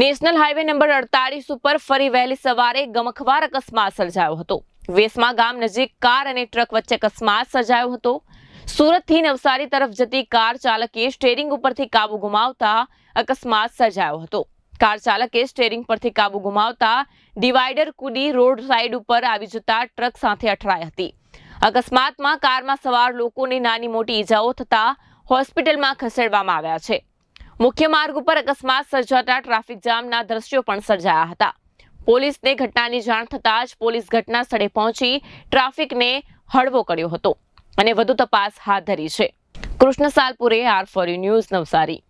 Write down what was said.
national highway number 48 ઉપર ફરી વહેલી સવારે ગમખ્વાર અકસ્માત સર્જાયો હતો વેશમા ગામ નજીક કાર અને ટ્રક વચ્ચે અકસ્માત સર્જાયો હતો સુરતથી નવસારી તરફ જતી કાર ચાલકે સ્ટીરિંગ ઉપરથી કાબુ ગુમાવતા અકસ્માત સર્જાયો હતો કાર ચાલકે સ્ટીરિંગ પરથી કાબુ ગુમાવતા ડાઇવાઇડર કુડી રોડ સાઇડ ઉપર આવી જતા ટ્રક સાથે અથરાઈ હતી અકસ્માતમાં કારમાં સવાર લોકોની નાની મોટી ઈજાઓ થતા હોસ્પિટલમાં ખસેડવામાં આવ્યા છે મુખ્ય માર્ગ ઉપર અકસ્માત સર્જાતા ટ્રાફિક જામના દ્રશ્યો પણ સર્જાયા હતા પોલીસને ઘટનાની જાણ થતાં જ પોલીસ ઘટના સ્થળે પહોંચી ટ્રાફિકને હળવો કર્યો હતો અને વધુ તપાસ હાથ ધરી છે Krishna Salpure R four news Navsari